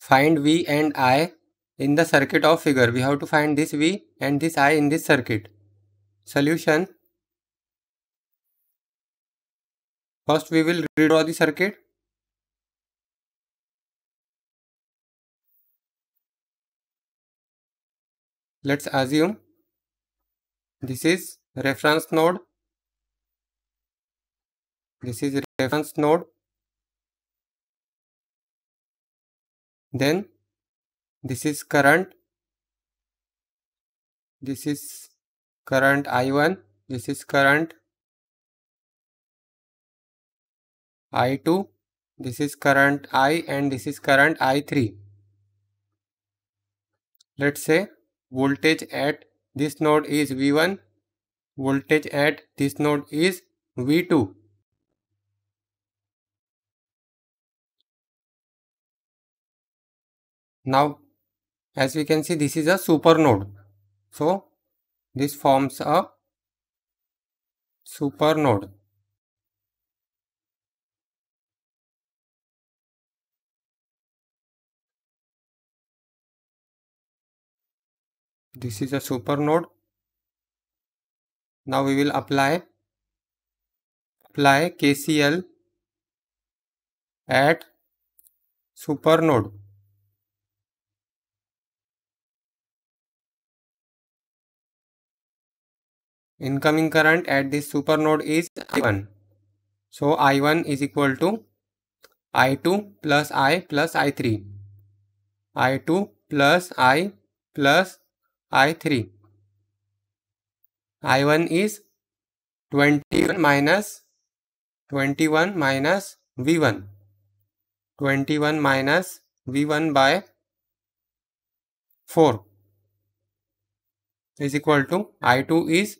find V and I in the circuit of figure. We have to find this V and this I in this circuit. Solution First we will redraw the circuit. Let's assume this is reference node. This is reference node then this is current this is current i1 this is current i2 this is current i and this is current i3 let's say voltage at this node is v1 voltage at this node is v2 now as we can see this is a super node. so this forms a super node. this is a super node. now we will apply apply kcl at super node. Incoming current at this supernode is I1. So I1 is equal to I2 plus I plus I3. I2 plus I plus I3. I1 is 21 minus 21 minus V1. 21 minus V1 by 4 is equal to I2 is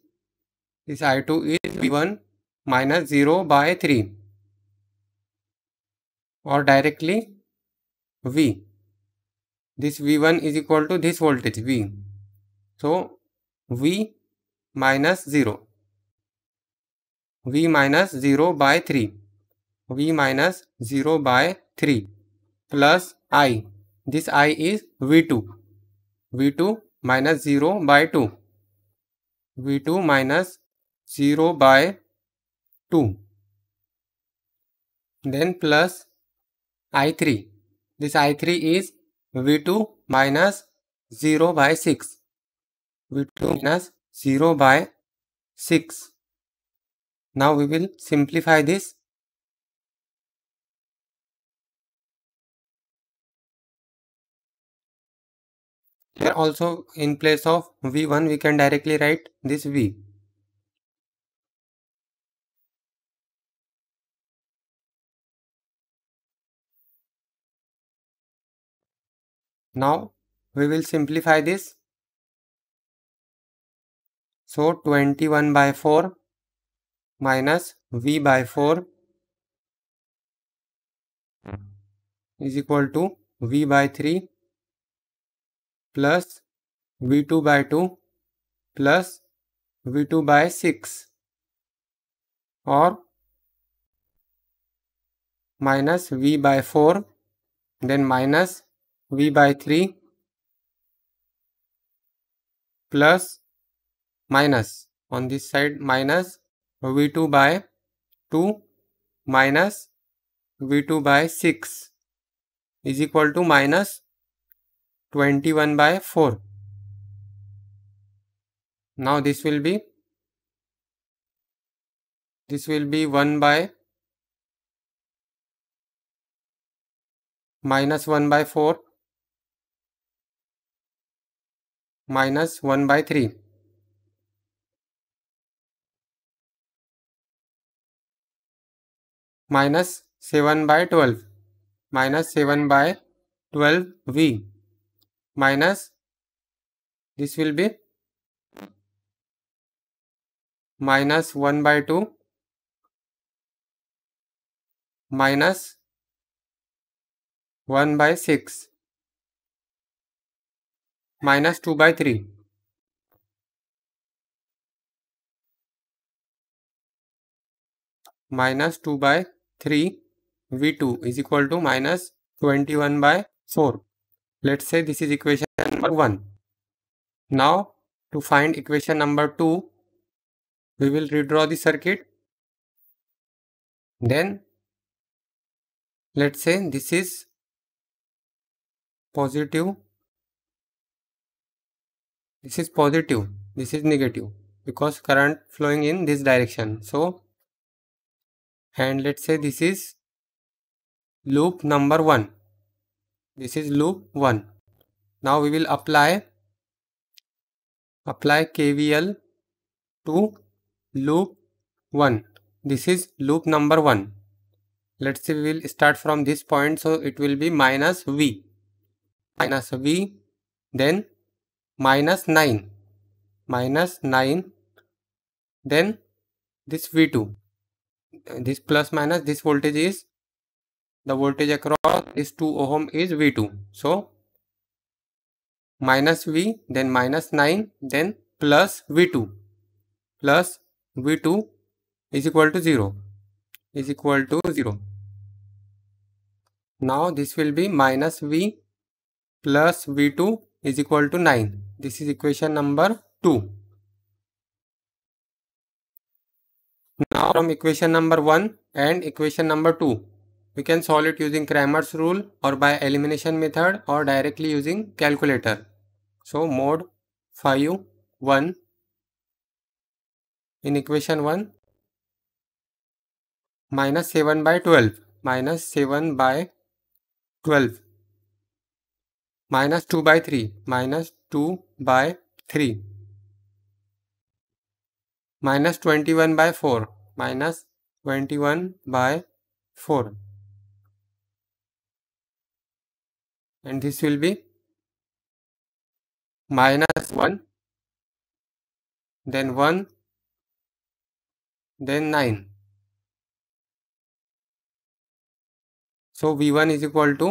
this I2 is V1 minus 0 by 3 or directly V. This V1 is equal to this voltage V. So V minus 0. V minus 0 by 3. V minus 0 by 3 plus I. This I is V2. V2 minus 0 by 2. V2 minus 0 by 2 then plus i3 this i3 is v2 minus 0 by 6 v2 minus 0 by 6 now we will simplify this here also in place of v1 we can directly write this v Now we will simplify this. So 21 by 4 minus V by 4 is equal to V by 3 plus V2 by 2 plus V2 by 6 or minus V by 4 then minus v by 3 plus minus on this side minus v2 by 2 minus v2 by 6 is equal to minus 21 by 4. Now this will be this will be 1 by minus 1 by 4 minus one by three minus seven by twelve minus seven by twelve V minus this will be minus one by two minus one by six minus 2 by 3. minus 2 by 3 v2 is equal to minus 21 by 4. Let's say this is equation number 1. Now to find equation number 2 we will redraw the circuit. Then let's say this is positive this is positive, this is negative because current flowing in this direction. So, and let's say this is loop number 1. This is loop 1. Now we will apply apply KVL to loop 1. This is loop number 1. Let's say we will start from this point so it will be minus V. Minus V then minus 9 minus 9 then this v2 this plus minus this voltage is the voltage across this 2 ohm is v2 so minus v then minus 9 then plus v2 plus v2 is equal to 0 is equal to 0 now this will be minus v plus v2 is equal to 9 this is equation number 2. Now from equation number 1 and equation number 2, we can solve it using Cramer's rule or by elimination method or directly using calculator. So mode 5, 1 in equation 1 minus 7 by 12 minus 7 by 12 minus 2 by 3 minus 2 by 3 minus 21 by 4 minus 21 by 4 and this will be minus 1 then 1 then 9 so v1 is equal to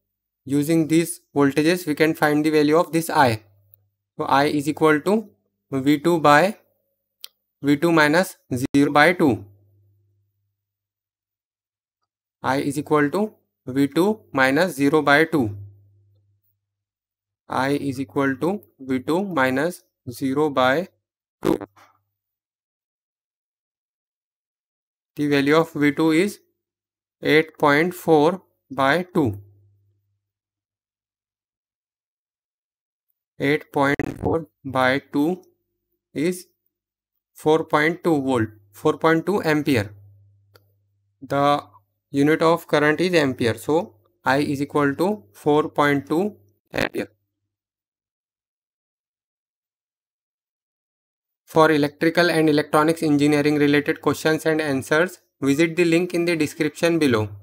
Using these voltages, we can find the value of this I. So I is equal to V2 by V2 minus 0 by 2. I is equal to V2 minus 0 by 2. I is equal to V2 minus 0 by 2. The value of V2 is 8.4 by 2. 8.4 by 2 is 4.2 volt 4.2 ampere the unit of current is ampere so i is equal to 4.2 ampere For electrical and electronics engineering related questions and answers, visit the link in the description below.